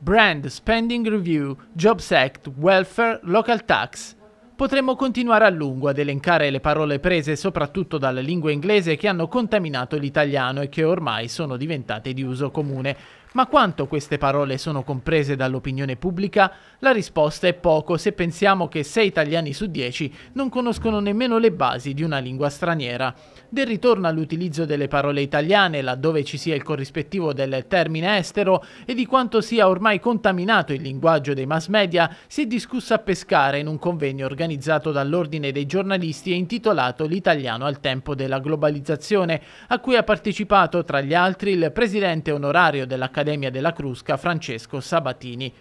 Brand Spending Review, Jobs Act, Welfare, Local Tax. Potremmo continuare a lungo ad elencare le parole prese soprattutto dalla lingua inglese che hanno contaminato l'italiano e che ormai sono diventate di uso comune. Ma quanto queste parole sono comprese dall'opinione pubblica? La risposta è poco se pensiamo che 6 italiani su 10 non conoscono nemmeno le basi di una lingua straniera. Del ritorno all'utilizzo delle parole italiane laddove ci sia il corrispettivo del termine estero e di quanto sia ormai contaminato il linguaggio dei mass media si è discusso a pescare in un convegno organizzato dall'Ordine dei giornalisti e intitolato L'italiano al tempo della globalizzazione, a cui ha partecipato tra gli altri il presidente onorario della dell'Accademia della Crusca Francesco Sabatini.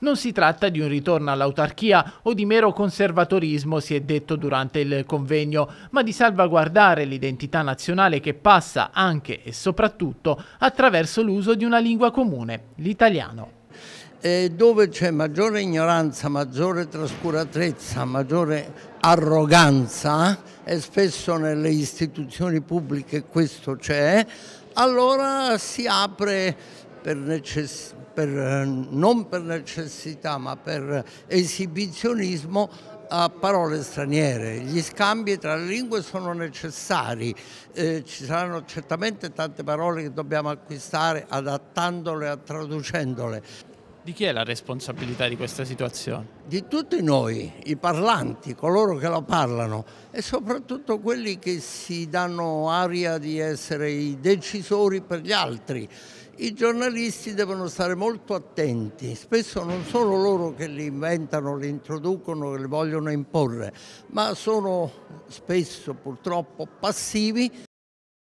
Non si tratta di un ritorno all'autarchia o di mero conservatorismo, si è detto durante il convegno, ma di salvaguardare l'identità nazionale che passa anche e soprattutto attraverso l'uso di una lingua comune, l'italiano. E eh, dove c'è maggiore ignoranza, maggiore trascuratezza, maggiore arroganza, eh, e spesso nelle istituzioni pubbliche questo c'è, allora si apre per necessità per, eh, non per necessità ma per esibizionismo a parole straniere. Gli scambi tra le lingue sono necessari, eh, ci saranno certamente tante parole che dobbiamo acquistare adattandole e traducendole. Di chi è la responsabilità di questa situazione? Di tutti noi, i parlanti, coloro che la parlano e soprattutto quelli che si danno aria di essere i decisori per gli altri. I giornalisti devono stare molto attenti, spesso non sono loro che li inventano, li introducono, li vogliono imporre, ma sono spesso purtroppo passivi